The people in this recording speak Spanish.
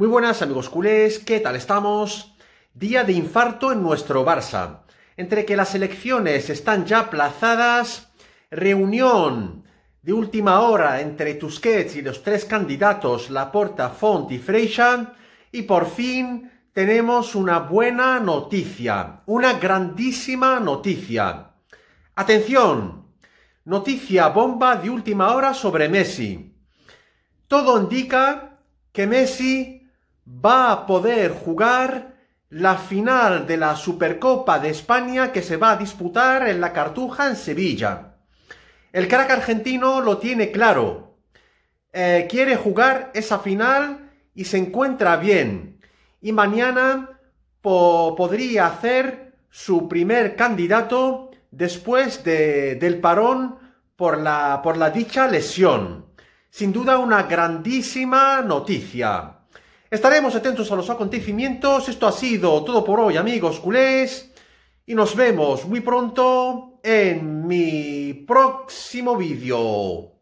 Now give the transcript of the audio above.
Muy buenas amigos culés, ¿qué tal estamos? Día de infarto en nuestro Barça. Entre que las elecciones están ya aplazadas, reunión de última hora entre Tusquets y los tres candidatos Laporta, Font y Freixa y por fin tenemos una buena noticia, una grandísima noticia. Atención, noticia bomba de última hora sobre Messi. Todo indica que Messi va a poder jugar la final de la Supercopa de España que se va a disputar en la Cartuja en Sevilla. El crack argentino lo tiene claro. Eh, quiere jugar esa final y se encuentra bien. Y mañana podría ser su primer candidato después del parón por la dicha lesión. Sin duda una grandísima noticia. Estaremos atentos a los acontecimientos. Esto ha sido todo por hoy, amigos culés. Y nos vemos muy pronto en mi próximo vídeo.